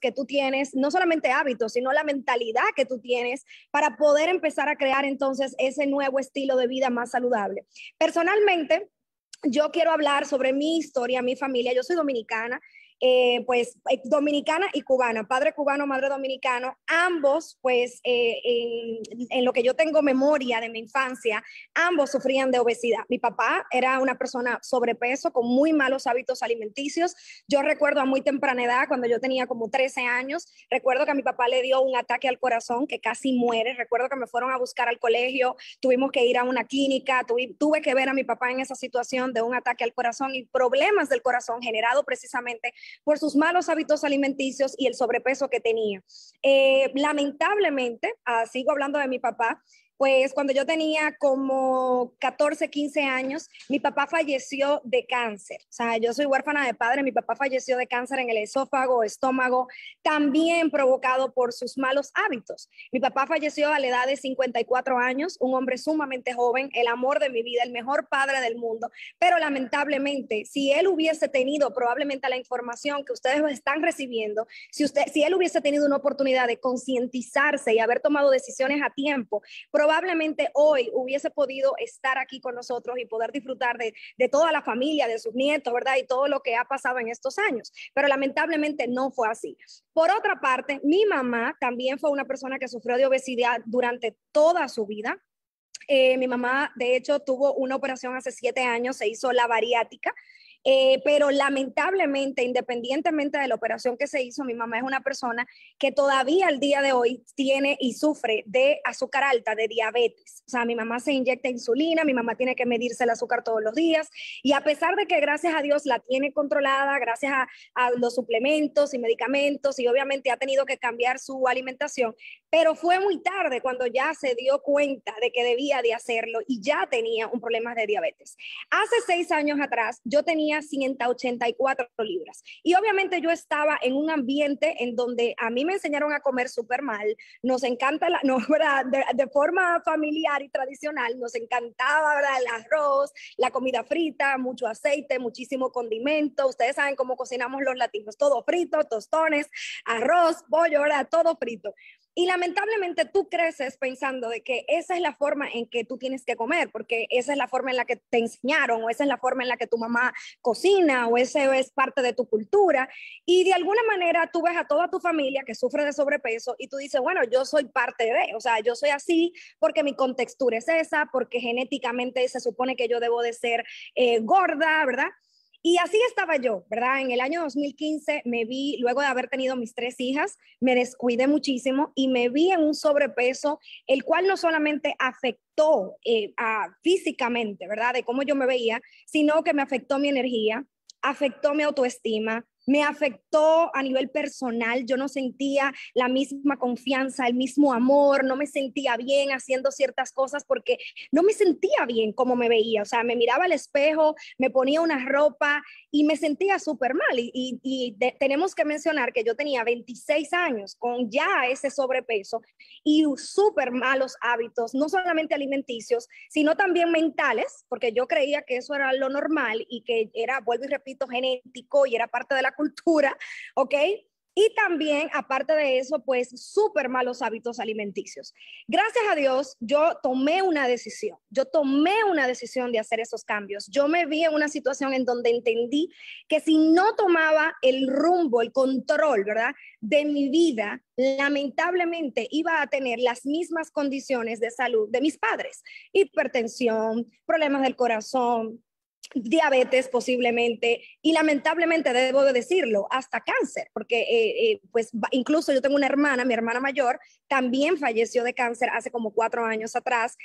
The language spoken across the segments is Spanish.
que tú tienes, no solamente hábitos, sino la mentalidad que tú tienes para poder empezar a crear entonces ese nuevo estilo de vida más saludable. Personalmente, yo quiero hablar sobre mi historia, mi familia. Yo soy dominicana, eh, pues eh, dominicana y cubana, padre cubano, madre dominicano, ambos pues eh, en, lo que yo tengo memoria de mi infancia, ambos sufrían de obesidad. Mi papá era una persona sobrepeso con muy malos hábitos alimenticios. Yo recuerdo a muy temprana edad, cuando yo tenía como 13 años, recuerdo que a mi papá le dio un ataque al corazón que casi muere. Recuerdo que me fueron a buscar al colegio, tuvimos que ir a una clínica, tuve, tuve que ver a mi papá en esa situación de un ataque al corazón y problemas del corazón generado precisamente por sus malos hábitos alimenticios y el sobrepeso que tenía. Eh, lamentablemente, ah, sigo hablando de mi papá, pues cuando yo tenía como 14, 15 años, mi papá falleció de cáncer. O sea, yo soy huérfana de padre, mi papá falleció de cáncer en el esófago, estómago, también provocado por sus malos hábitos. Mi papá falleció a la edad de 54 años, un hombre sumamente joven, el amor de mi vida, el mejor padre del mundo, pero lamentablemente, si él hubiese tenido probablemente la información que ustedes están recibiendo, si, usted, si él hubiese tenido una oportunidad de concientizarse y haber tomado decisiones a tiempo, probablemente probablemente hoy hubiese podido estar aquí con nosotros y poder disfrutar de, toda la familia, de sus nietos, ¿verdad? Y todo lo que ha pasado en estos años. Pero lamentablemente no fue así. Por otra parte, mi mamá también fue una persona que sufrió de obesidad durante toda su vida. Eh, mi mamá, de hecho, tuvo una operación hace siete años, se hizo la bariátrica, eh, pero lamentablemente, independientemente de la operación que se hizo, mi mamá es una persona que todavía al día de hoy tiene y sufre de azúcar alta, de diabetes. O sea, mi mamá se inyecta insulina, mi mamá tiene que medirse el azúcar todos los días y a pesar de que gracias a Dios la tiene controlada, gracias a, a los suplementos y medicamentos y obviamente ha tenido que cambiar su alimentación, pero fue muy tarde cuando ya se dio cuenta de que debía de hacerlo y ya tenía un problema de diabetes. Hace seis años atrás yo tenía 184 libras. Y obviamente yo estaba en un ambiente en donde a mí me enseñaron a comer súper mal, nos encanta, la, no, ¿verdad? De, forma familiar y tradicional, nos encantaba el arroz, la comida frita, mucho aceite, muchísimo condimento, ustedes saben cómo cocinamos los latinos, todo frito, tostones, arroz, pollo, todo frito. Y lamentablemente tú creces pensando de que esa es la forma en que tú tienes que comer, porque esa es la forma en la que te enseñaron, o esa es la forma en la que tu mamá cocina, o ese es parte de tu cultura. Y de alguna manera tú ves a toda tu familia que sufre de sobrepeso y tú dices, bueno, yo soy parte de, o sea, yo soy así porque mi contextura es esa, porque genéticamente se supone que yo debo de ser eh, gorda, ¿verdad? Y así estaba yo, ¿verdad? En el año 2015 me vi, luego de haber tenido mis tres hijas, me descuidé muchísimo y me vi en un sobrepeso, el cual no solamente afectó eh, a, físicamente, ¿verdad? De cómo yo me veía, sino que me afectó mi energía, afectó mi autoestima, me afectó a nivel personal. Yo no sentía la misma confianza, el mismo amor, no me sentía bien haciendo ciertas cosas porque no me sentía bien como me veía. O sea, me miraba al espejo, me ponía una ropa y me sentía súper mal. Y, tenemos que mencionar que yo tenía 26 años con ya ese sobrepeso y súper malos hábitos, no solamente alimenticios, sino también mentales, porque yo creía que eso era lo normal y que era, vuelvo y repito, genético y era parte de la cultura, ¿ok? Y también, aparte de eso, pues súper malos hábitos alimenticios. Gracias a Dios, yo tomé una decisión, yo tomé una decisión de hacer esos cambios. Yo me vi en una situación en donde entendí que si no tomaba el rumbo, el control, ¿verdad? De mi vida, lamentablemente iba a tener las mismas condiciones de salud de mis padres. Hipertensión, problemas del corazón, diabetes posiblemente y lamentablemente debo decirlo, hasta cáncer, porque eh, eh, pues incluso yo tengo una hermana, mi hermana mayor, también falleció de cáncer hace como cuatro años atrás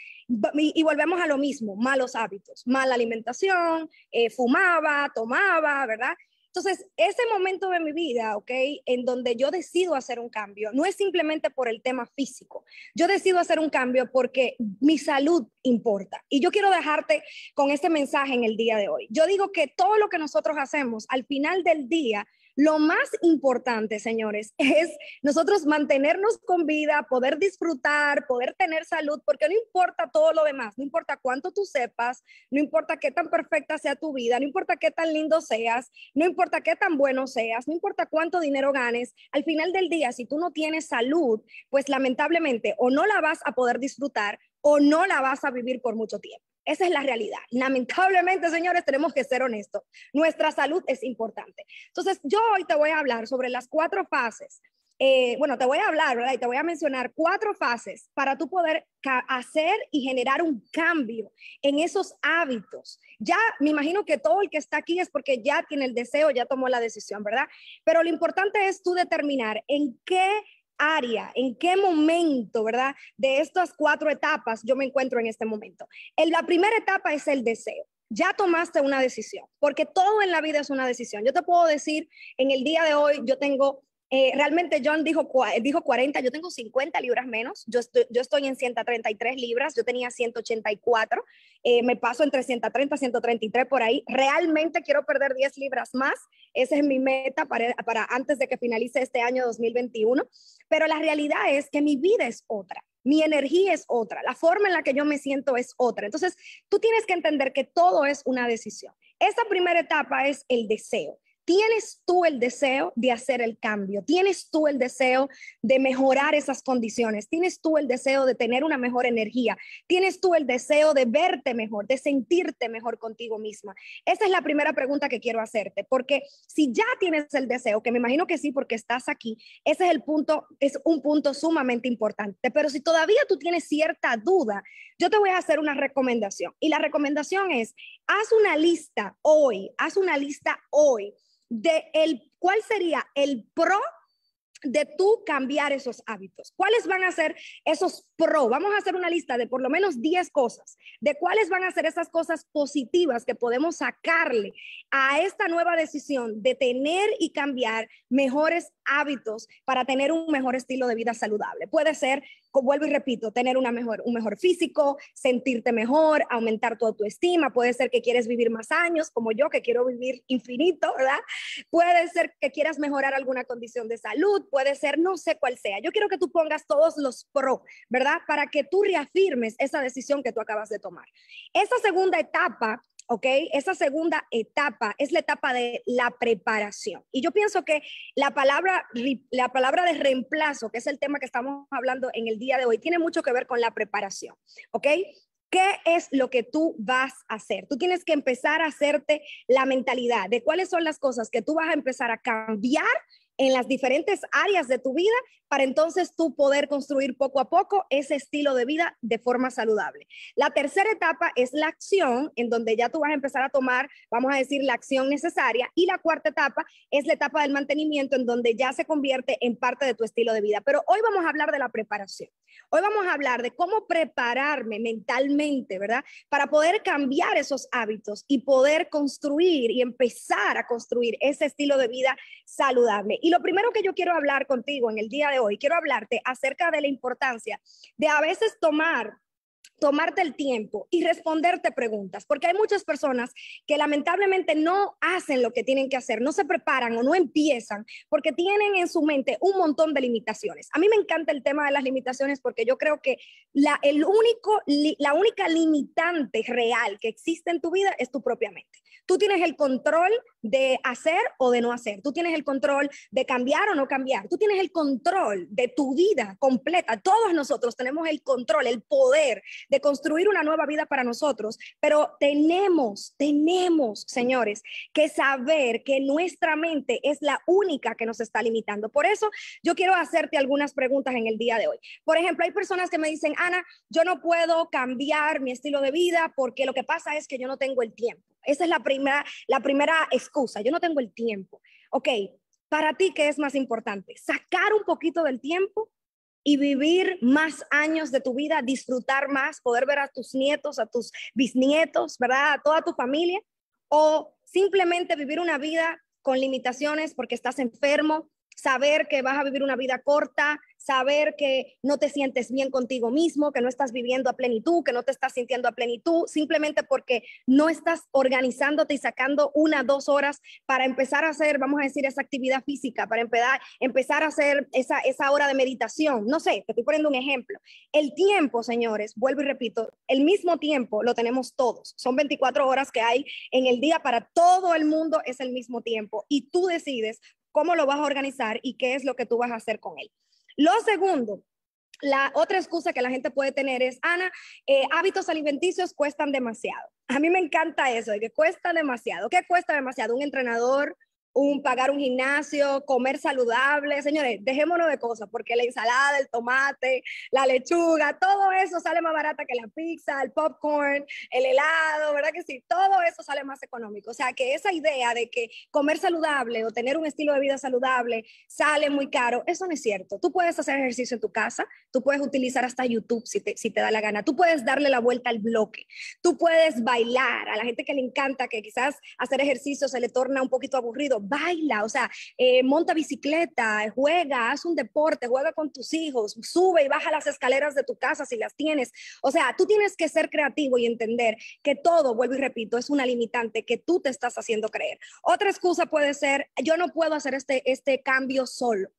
y, volvemos a lo mismo, malos hábitos, mala alimentación, eh, fumaba, tomaba, ¿verdad? Entonces, ese momento de mi vida, ¿ok? En donde yo decido hacer un cambio, no es simplemente por el tema físico, yo decido hacer un cambio porque mi salud importa. Y yo quiero dejarte con este mensaje en el día de hoy. Yo digo que todo lo que nosotros hacemos al final del día lo más importante, señores, es nosotros mantenernos con vida, poder disfrutar, poder tener salud, porque no importa todo lo demás, no importa cuánto tú sepas, no importa qué tan perfecta sea tu vida, no importa qué tan lindo seas, no importa qué tan bueno seas, no importa cuánto dinero ganes, al final del día, si tú no tienes salud, pues lamentablemente o no la vas a poder disfrutar o no la vas a vivir por mucho tiempo. Esa es la realidad. Lamentablemente, señores, tenemos que ser honestos. Nuestra salud es importante. Entonces, yo hoy te voy a hablar sobre las cuatro fases. Eh, bueno, te voy a hablar, ¿verdad? Y te voy a mencionar cuatro fases para tú poder hacer y generar un cambio en esos hábitos. Ya me imagino que todo el que está aquí es porque ya tiene el deseo, ya tomó la decisión, ¿verdad? Pero lo importante es tú determinar en qué área, en qué momento, ¿verdad? De estas cuatro etapas yo me encuentro en este momento. En la primera etapa es el deseo. Ya tomaste una decisión, porque todo en la vida es una decisión. Yo te puedo decir, en el día de hoy yo tengo eh, realmente John dijo, dijo 40, yo tengo 50 libras menos, yo estoy, yo estoy en 133 libras, yo tenía 184, eh, me paso entre 130 133 por ahí, realmente quiero perder 10 libras más, esa es mi meta para, para antes de que finalice este año 2021, pero la realidad es que mi vida es otra, mi energía es otra, la forma en la que yo me siento es otra, entonces tú tienes que entender que todo es una decisión. Esta primera etapa es el deseo. ¿Tienes tú el deseo de hacer el cambio? ¿Tienes tú el deseo de mejorar esas condiciones? ¿Tienes tú el deseo de tener una mejor energía? ¿Tienes tú el deseo de verte mejor, de sentirte mejor contigo misma? Esa es la primera pregunta que quiero hacerte, porque si ya tienes el deseo, que me imagino que sí porque estás aquí, ese es el punto, es un punto sumamente importante, pero si todavía tú tienes cierta duda, yo te voy a hacer una recomendación y la recomendación es haz una lista hoy, haz una lista hoy de el, cuál sería el pro de tú cambiar esos hábitos. ¿Cuáles van a ser esos pro? Vamos a hacer una lista de por lo menos 10 cosas, de cuáles van a ser esas cosas positivas que podemos sacarle a esta nueva decisión de tener y cambiar mejores hábitos para tener un mejor estilo de vida saludable. Puede ser vuelvo y repito, tener una mejor, un mejor físico, sentirte mejor, aumentar tu autoestima, puede ser que quieres vivir más años, como yo, que quiero vivir infinito, ¿verdad? Puede ser que quieras mejorar alguna condición de salud, puede ser no sé cuál sea. Yo quiero que tú pongas todos los pro, ¿verdad? Para que tú reafirmes esa decisión que tú acabas de tomar. Esa segunda etapa ¿ok? Esa segunda etapa es la etapa de la preparación. Y yo pienso que la palabra, la palabra de reemplazo, que es el tema que estamos hablando en el día de hoy, tiene mucho que ver con la preparación, ¿ok? ¿Qué es lo que tú vas a hacer? Tú tienes que empezar a hacerte la mentalidad de cuáles son las cosas que tú vas a empezar a cambiar en las diferentes áreas de tu vida para entonces tú poder construir poco a poco ese estilo de vida de forma saludable. La tercera etapa es la acción, en donde ya tú vas a empezar a tomar, vamos a decir, la acción necesaria. Y la cuarta etapa es la etapa del mantenimiento, en donde ya se convierte en parte de tu estilo de vida. Pero hoy vamos a hablar de la preparación. Hoy vamos a hablar de cómo prepararme mentalmente, ¿verdad? Para poder cambiar esos hábitos y poder construir y empezar a construir ese estilo de vida saludable. Y lo primero que yo quiero hablar contigo en el día de hoy, quiero hablarte acerca de la importancia de a veces tomar tomarte el tiempo y responderte preguntas, porque hay muchas personas que lamentablemente no hacen lo que tienen que hacer, no se preparan o no empiezan porque tienen en su mente un montón de limitaciones. A mí me encanta el tema de las limitaciones porque yo creo que la, el único, la única limitante real que existe en tu vida es tu propia mente. Tú tienes el control de hacer o de no hacer. Tú tienes el control de cambiar o no cambiar. Tú tienes el control de tu vida completa. Todos nosotros tenemos el control, el poder de construir una nueva vida para nosotros. Pero tenemos, tenemos, señores, que saber que nuestra mente es la única que nos está limitando. Por eso yo quiero hacerte algunas preguntas en el día de hoy. Por ejemplo, hay personas que me dicen, Ana, yo no puedo cambiar mi estilo de vida porque lo que pasa es que yo no tengo el tiempo. Esa es la primera, la primera excusa. Yo no tengo el tiempo. Ok, para ti, ¿qué es más importante? ¿Sacar un poquito del tiempo y vivir más años de tu vida, disfrutar más, poder ver a tus nietos, a tus bisnietos, ¿verdad? A toda tu familia. O simplemente vivir una vida con limitaciones porque estás enfermo, saber que vas a vivir una vida corta, saber que no te sientes bien contigo mismo, que no estás viviendo a plenitud, que no te estás sintiendo a plenitud, simplemente porque no estás organizándote y sacando una, dos horas para empezar a hacer, vamos a decir, esa actividad física, para empezar, empezar a hacer esa, esa hora de meditación. No sé, te estoy poniendo un ejemplo. El tiempo, señores, vuelvo y repito, el mismo tiempo lo tenemos todos. Son 24 horas que hay en el día para todo el mundo, es el mismo tiempo. Y tú decides cómo lo vas a organizar y qué es lo que tú vas a hacer con él. Lo segundo, la otra excusa que la gente puede tener es, Ana, eh, hábitos alimenticios cuestan demasiado. A mí me encanta eso, de que cuesta demasiado. ¿Qué cuesta demasiado? Un entrenador, un pagar un gimnasio, comer saludable. Señores, dejémonos de cosas, porque la ensalada, el tomate, la lechuga, todo eso sale más barata que la pizza, el popcorn, el helado, ¿verdad que sí? Todo eso sale más económico. O sea, que esa idea de que comer saludable o tener un estilo de vida saludable sale muy caro, eso no es cierto. Tú puedes hacer ejercicio en tu casa, tú puedes utilizar hasta YouTube si si te da la gana, tú puedes darle la vuelta al bloque, tú puedes bailar. A la gente que le encanta, que quizás hacer ejercicio se le torna un poquito aburrido, baila, o sea, eh, monta bicicleta, juega, haz un deporte, juega con tus hijos, sube y baja las escaleras de tu casa si las tienes. O sea, tú tienes que ser creativo y entender que todo, vuelvo y repito, es una limitante que tú te estás haciendo creer. Otra excusa puede ser, yo no puedo hacer este, este cambio solo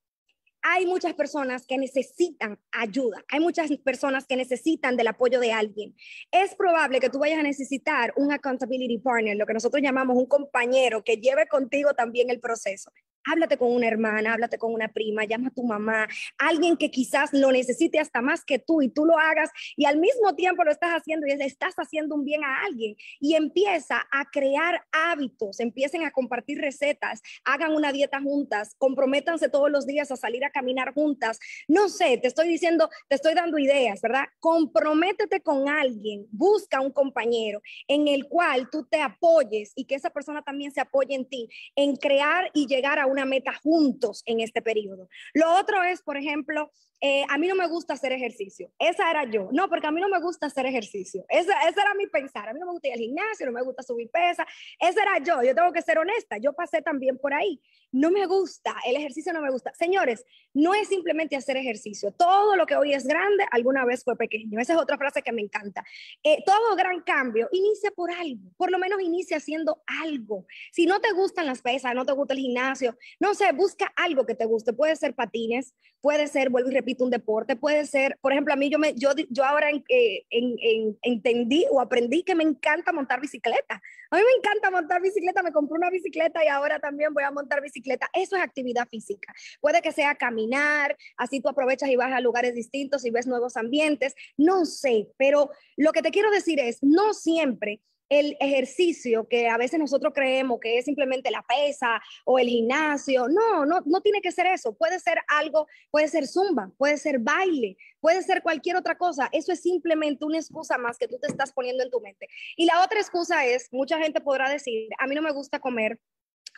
hay muchas personas que necesitan ayuda, hay muchas personas que necesitan del apoyo de alguien. Es probable que tú vayas a necesitar un accountability partner, lo que nosotros llamamos un compañero que lleve contigo también el proceso háblate con una hermana, háblate con una prima, llama a tu mamá, alguien que quizás lo necesite hasta más que tú y tú lo hagas y al mismo tiempo lo estás haciendo y estás haciendo un bien a alguien y empieza a crear hábitos, empiecen a compartir recetas, hagan una dieta juntas, comprométanse todos los días a salir a caminar juntas. No sé, te estoy diciendo, te estoy dando ideas, ¿verdad? Comprométete con alguien, busca un compañero en el cual tú te apoyes y que esa persona también se apoye en ti, en crear y llegar a una meta juntos en este periodo. Lo otro es, por ejemplo, eh, a mí no me gusta hacer ejercicio. Esa era yo. No, porque a mí no me gusta hacer ejercicio. Esa era mi pensar. A mí no me gusta ir al gimnasio, no me gusta subir pesa. Esa era yo. Yo tengo que ser honesta. Yo pasé también por ahí. No me gusta, el ejercicio no me gusta. Señores, no es simplemente hacer ejercicio. Todo lo que hoy es grande, alguna vez fue pequeño. Esa es otra frase que me encanta. Eh, todo gran cambio inicia por algo. Por lo menos inicia haciendo algo. Si no te gustan las pesas, no te gusta el gimnasio, no sé, busca algo que te guste. Puede ser patines, puede ser, vuelvo y repito, un deporte, puede ser, por ejemplo, a mí yo, me, yo, ahora eh, en, entendí o aprendí que me encanta montar bicicleta. A mí me encanta montar bicicleta, me compré una bicicleta y ahora también voy a montar bicicleta. Eso es actividad física. Puede que sea caminar, así tú aprovechas y vas a lugares distintos y ves nuevos ambientes. No sé, pero lo que te quiero decir es, no siempre el ejercicio que a veces nosotros creemos que es simplemente la pesa o el gimnasio. No, no, no tiene que ser eso. Puede ser algo, puede ser zumba, puede ser baile, puede ser cualquier otra cosa. Eso es simplemente una excusa más que tú te estás poniendo en tu mente. Y la otra excusa es, mucha gente podrá decir, a mí no me gusta comer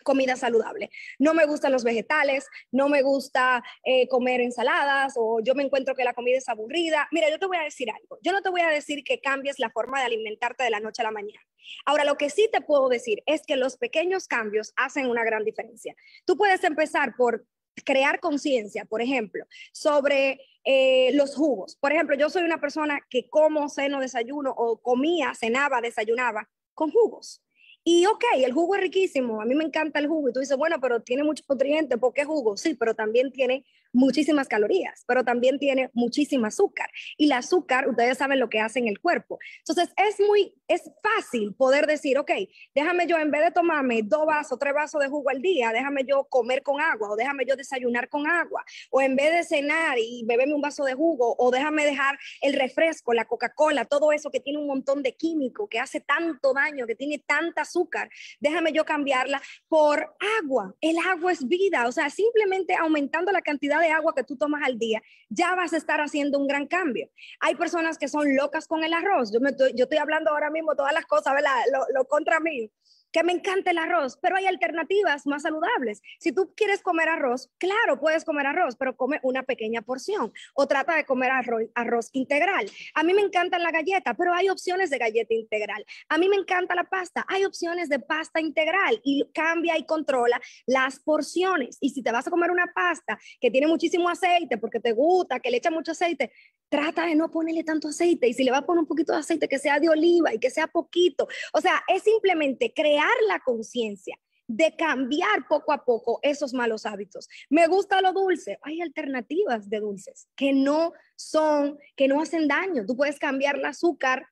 comida saludable. No me gustan los vegetales, no me gusta eh, comer ensaladas o yo me encuentro que la comida es aburrida. Mira, yo te voy a decir algo. Yo no te voy a decir que cambies la forma de alimentarte de la noche a la mañana. Ahora, lo que sí te puedo decir es que los pequeños cambios hacen una gran diferencia. Tú puedes empezar por crear conciencia, por ejemplo, sobre eh, los jugos. Por ejemplo, yo soy una persona que como, ceno, desayuno o comía, cenaba, desayunaba con jugos y ok, el jugo es riquísimo, a mí me encanta el jugo y tú dices, bueno, pero tiene muchos nutrientes, ¿por qué jugo? Sí, pero también tiene muchísimas calorías, pero también tiene muchísimo azúcar. Y el azúcar, ustedes saben lo que hace en el cuerpo. Entonces, es muy, es fácil poder decir, ok, déjame yo, en vez de tomarme dos vasos, tres vasos de jugo al día, déjame yo comer con agua, o déjame yo desayunar con agua, o en vez de cenar y beberme un vaso de jugo, o déjame dejar el refresco, la Coca-Cola, todo eso que tiene un montón de químico, que hace tanto daño, que tiene tanta azúcar, déjame yo cambiarla por agua. El agua es vida, o sea, simplemente aumentando la cantidad de agua que tú tomas al día, ya vas a estar haciendo un gran cambio. Hay personas que son locas con el arroz. Yo, me, yo estoy hablando ahora mismo todas las cosas, ¿verdad? Lo, lo contra mí que me encanta el arroz, pero hay alternativas más saludables. Si tú quieres comer arroz, claro, puedes comer arroz, pero come una pequeña porción o trata de comer arroz, integral. A mí me encanta la galleta, pero hay opciones de galleta integral. A mí me encanta la pasta, hay opciones de pasta integral y cambia y controla las porciones. Y si te vas a comer una pasta que tiene muchísimo aceite porque te gusta, que le echa mucho aceite, trata de no ponerle tanto aceite y si le vas a poner un poquito de aceite que sea de oliva y que sea poquito. O sea, es simplemente crear la conciencia de cambiar poco a poco esos malos hábitos. Me gusta lo dulce. Hay alternativas de dulces que no son, que no hacen daño. Tú puedes cambiar el azúcar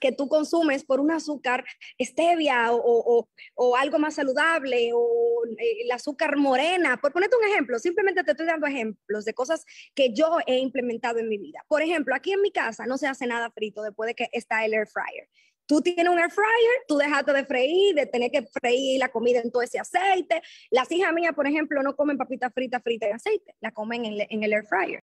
que tú consumes por un azúcar stevia o, algo más saludable o eh, el azúcar morena. Por ponerte un ejemplo, simplemente te estoy dando ejemplos de cosas que yo he implementado en mi vida. Por ejemplo, aquí en mi casa no se hace nada frito después de que está el air fryer. Tú tienes un air fryer, tú dejaste de freír, de tener que freír la comida en todo ese aceite. Las hijas mías, por ejemplo, no comen papitas fritas fritas en aceite, la comen en el air fryer.